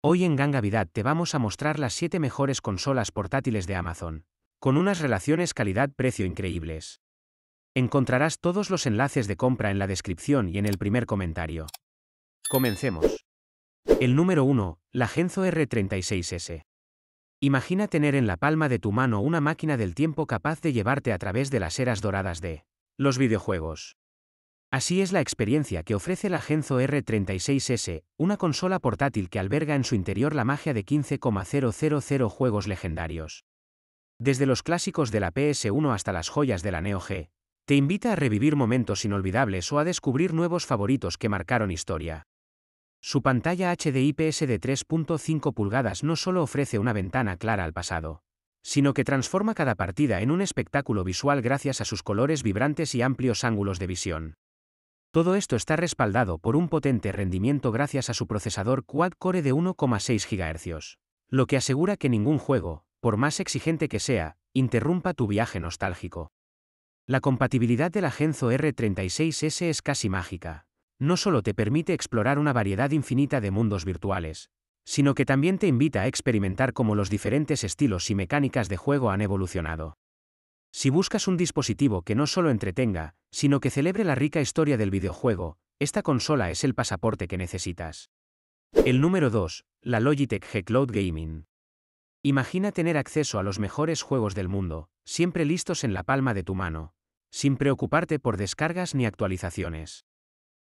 Hoy en Gangavidad te vamos a mostrar las 7 mejores consolas portátiles de Amazon, con unas relaciones calidad-precio increíbles. Encontrarás todos los enlaces de compra en la descripción y en el primer comentario. Comencemos. El número 1, la Genzo R36S. Imagina tener en la palma de tu mano una máquina del tiempo capaz de llevarte a través de las eras doradas de los videojuegos. Así es la experiencia que ofrece la Genzo R36S, una consola portátil que alberga en su interior la magia de 15,000 juegos legendarios. Desde los clásicos de la PS1 hasta las joyas de la Neo G, te invita a revivir momentos inolvidables o a descubrir nuevos favoritos que marcaron historia. Su pantalla HD IPS de 3.5 pulgadas no solo ofrece una ventana clara al pasado, sino que transforma cada partida en un espectáculo visual gracias a sus colores vibrantes y amplios ángulos de visión. Todo esto está respaldado por un potente rendimiento gracias a su procesador quad-core de 1,6 GHz, lo que asegura que ningún juego, por más exigente que sea, interrumpa tu viaje nostálgico. La compatibilidad del Agenzo R36S es casi mágica. No solo te permite explorar una variedad infinita de mundos virtuales, sino que también te invita a experimentar cómo los diferentes estilos y mecánicas de juego han evolucionado. Si buscas un dispositivo que no solo entretenga, sino que celebre la rica historia del videojuego, esta consola es el pasaporte que necesitas. El número 2, la Logitech G Cloud Gaming. Imagina tener acceso a los mejores juegos del mundo, siempre listos en la palma de tu mano, sin preocuparte por descargas ni actualizaciones.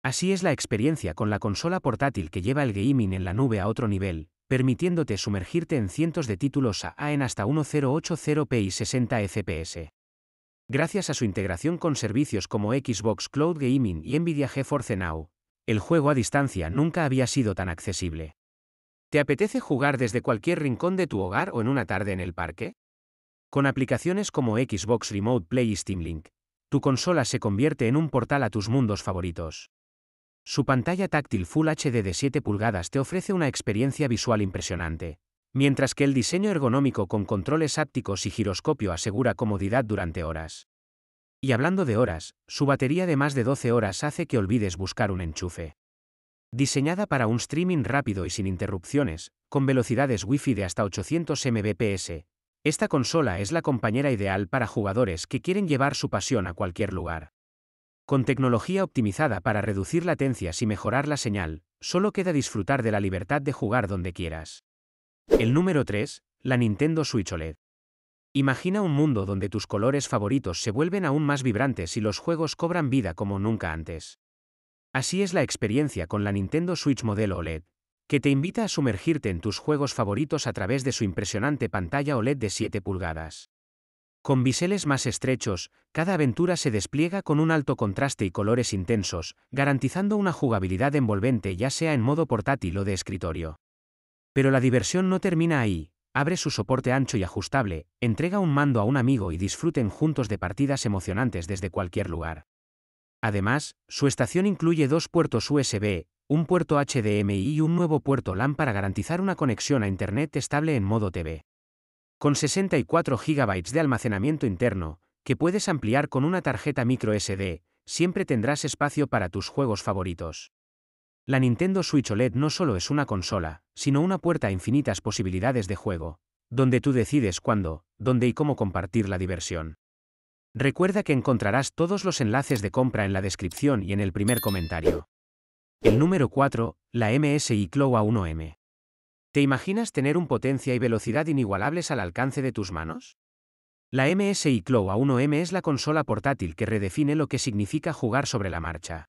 Así es la experiencia con la consola portátil que lleva el gaming en la nube a otro nivel, permitiéndote sumergirte en cientos de títulos AA en hasta 1080p y 60 FPS. Gracias a su integración con servicios como Xbox Cloud Gaming y Nvidia GeForce Now, el juego a distancia nunca había sido tan accesible. ¿Te apetece jugar desde cualquier rincón de tu hogar o en una tarde en el parque? Con aplicaciones como Xbox Remote Play y Steam Link, tu consola se convierte en un portal a tus mundos favoritos. Su pantalla táctil Full HD de 7 pulgadas te ofrece una experiencia visual impresionante, mientras que el diseño ergonómico con controles ápticos y giroscopio asegura comodidad durante horas. Y hablando de horas, su batería de más de 12 horas hace que olvides buscar un enchufe. Diseñada para un streaming rápido y sin interrupciones, con velocidades Wi-Fi de hasta 800 Mbps, esta consola es la compañera ideal para jugadores que quieren llevar su pasión a cualquier lugar. Con tecnología optimizada para reducir latencias y mejorar la señal, solo queda disfrutar de la libertad de jugar donde quieras. El número 3, la Nintendo Switch OLED. Imagina un mundo donde tus colores favoritos se vuelven aún más vibrantes y los juegos cobran vida como nunca antes. Así es la experiencia con la Nintendo Switch modelo OLED, que te invita a sumergirte en tus juegos favoritos a través de su impresionante pantalla OLED de 7 pulgadas. Con biseles más estrechos, cada aventura se despliega con un alto contraste y colores intensos, garantizando una jugabilidad envolvente ya sea en modo portátil o de escritorio. Pero la diversión no termina ahí, abre su soporte ancho y ajustable, entrega un mando a un amigo y disfruten juntos de partidas emocionantes desde cualquier lugar. Además, su estación incluye dos puertos USB, un puerto HDMI y un nuevo puerto LAN para garantizar una conexión a Internet estable en modo TV con 64 GB de almacenamiento interno, que puedes ampliar con una tarjeta micro siempre tendrás espacio para tus juegos favoritos. La Nintendo Switch OLED no solo es una consola, sino una puerta a infinitas posibilidades de juego, donde tú decides cuándo, dónde y cómo compartir la diversión. Recuerda que encontrarás todos los enlaces de compra en la descripción y en el primer comentario. El número 4, la MSI Cloa 1M. ¿Te imaginas tener un potencia y velocidad inigualables al alcance de tus manos? La MSI Clow A1M es la consola portátil que redefine lo que significa jugar sobre la marcha.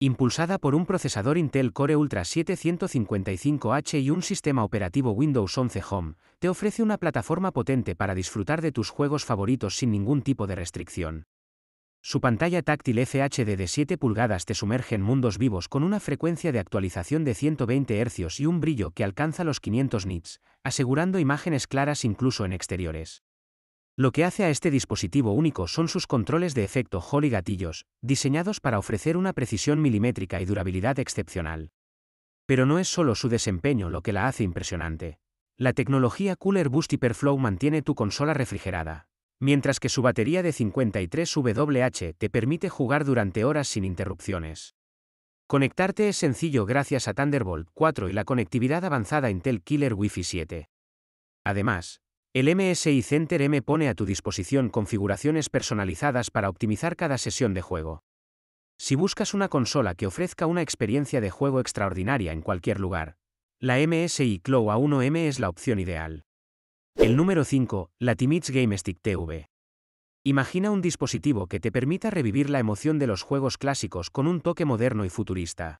Impulsada por un procesador Intel Core Ultra 755H y un sistema operativo Windows 11 Home, te ofrece una plataforma potente para disfrutar de tus juegos favoritos sin ningún tipo de restricción. Su pantalla táctil FHD de 7 pulgadas te sumerge en mundos vivos con una frecuencia de actualización de 120 Hz y un brillo que alcanza los 500 nits, asegurando imágenes claras incluso en exteriores. Lo que hace a este dispositivo único son sus controles de efecto Hall y gatillos, diseñados para ofrecer una precisión milimétrica y durabilidad excepcional. Pero no es solo su desempeño lo que la hace impresionante. La tecnología Cooler Boost Hyperflow mantiene tu consola refrigerada, mientras que su batería de 53Wh te permite jugar durante horas sin interrupciones. Conectarte es sencillo gracias a Thunderbolt 4 y la conectividad avanzada Intel Killer Wi-Fi 7. Además, el MSI Center M pone a tu disposición configuraciones personalizadas para optimizar cada sesión de juego. Si buscas una consola que ofrezca una experiencia de juego extraordinaria en cualquier lugar, la MSI Claw A1M es la opción ideal. El número 5, la Timits GameStick TV. Imagina un dispositivo que te permita revivir la emoción de los juegos clásicos con un toque moderno y futurista.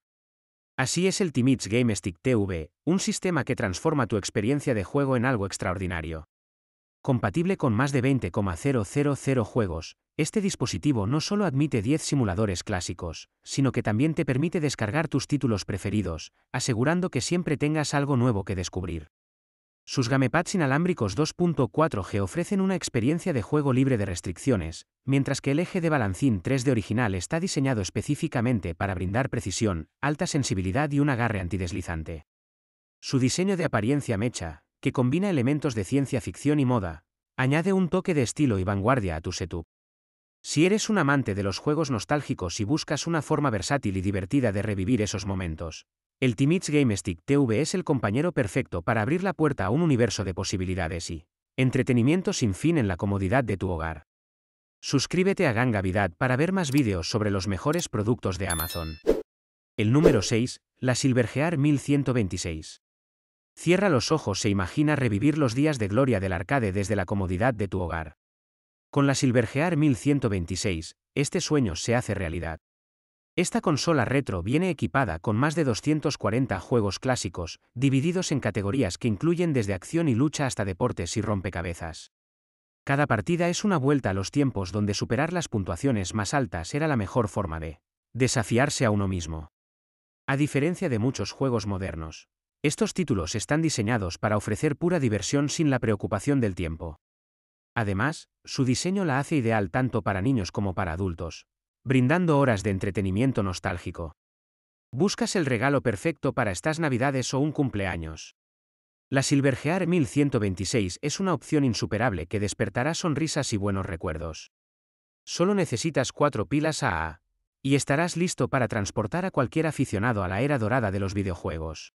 Así es el Timits GameStick TV, un sistema que transforma tu experiencia de juego en algo extraordinario. Compatible con más de 20,000 juegos, este dispositivo no solo admite 10 simuladores clásicos, sino que también te permite descargar tus títulos preferidos, asegurando que siempre tengas algo nuevo que descubrir. Sus gamepads inalámbricos 2.4G ofrecen una experiencia de juego libre de restricciones, mientras que el eje de balancín 3D original está diseñado específicamente para brindar precisión, alta sensibilidad y un agarre antideslizante. Su diseño de apariencia mecha, que combina elementos de ciencia ficción y moda, añade un toque de estilo y vanguardia a tu setup. Si eres un amante de los juegos nostálgicos y buscas una forma versátil y divertida de revivir esos momentos, el Timits GameStick TV es el compañero perfecto para abrir la puerta a un universo de posibilidades y entretenimiento sin fin en la comodidad de tu hogar. Suscríbete a Gangavidad para ver más vídeos sobre los mejores productos de Amazon. El número 6, la Silvergear 1126. Cierra los ojos e imagina revivir los días de gloria del arcade desde la comodidad de tu hogar. Con la Silvergear 1126, este sueño se hace realidad. Esta consola retro viene equipada con más de 240 juegos clásicos, divididos en categorías que incluyen desde acción y lucha hasta deportes y rompecabezas. Cada partida es una vuelta a los tiempos donde superar las puntuaciones más altas era la mejor forma de desafiarse a uno mismo. A diferencia de muchos juegos modernos, estos títulos están diseñados para ofrecer pura diversión sin la preocupación del tiempo. Además, su diseño la hace ideal tanto para niños como para adultos, brindando horas de entretenimiento nostálgico. Buscas el regalo perfecto para estas navidades o un cumpleaños. La Silvergear 1126 es una opción insuperable que despertará sonrisas y buenos recuerdos. Solo necesitas cuatro pilas AA y estarás listo para transportar a cualquier aficionado a la era dorada de los videojuegos.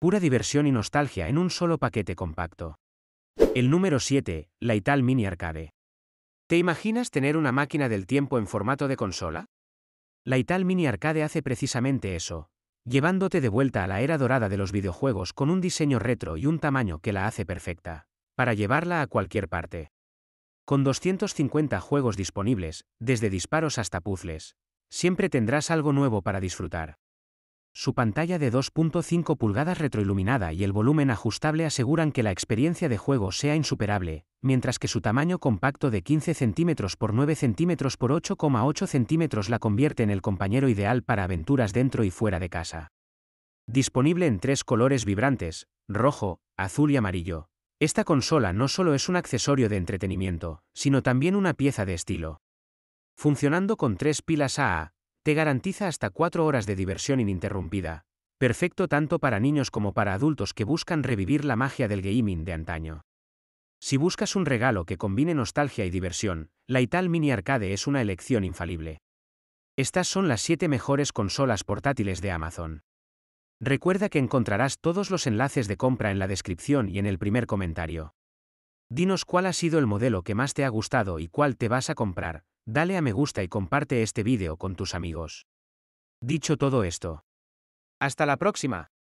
Pura diversión y nostalgia en un solo paquete compacto. El número 7, la Ital Mini Arcade. ¿Te imaginas tener una máquina del tiempo en formato de consola? La Ital Mini Arcade hace precisamente eso, llevándote de vuelta a la era dorada de los videojuegos con un diseño retro y un tamaño que la hace perfecta, para llevarla a cualquier parte. Con 250 juegos disponibles, desde disparos hasta puzles, siempre tendrás algo nuevo para disfrutar. Su pantalla de 2.5 pulgadas retroiluminada y el volumen ajustable aseguran que la experiencia de juego sea insuperable, mientras que su tamaño compacto de 15 cm por 9 cm por 8,8 cm la convierte en el compañero ideal para aventuras dentro y fuera de casa. Disponible en tres colores vibrantes, rojo, azul y amarillo. Esta consola no solo es un accesorio de entretenimiento, sino también una pieza de estilo. Funcionando con tres pilas AA, te garantiza hasta cuatro horas de diversión ininterrumpida, perfecto tanto para niños como para adultos que buscan revivir la magia del gaming de antaño. Si buscas un regalo que combine nostalgia y diversión, la Ital Mini Arcade es una elección infalible. Estas son las 7 mejores consolas portátiles de Amazon. Recuerda que encontrarás todos los enlaces de compra en la descripción y en el primer comentario. Dinos cuál ha sido el modelo que más te ha gustado y cuál te vas a comprar, Dale a me gusta y comparte este vídeo con tus amigos. Dicho todo esto. Hasta la próxima.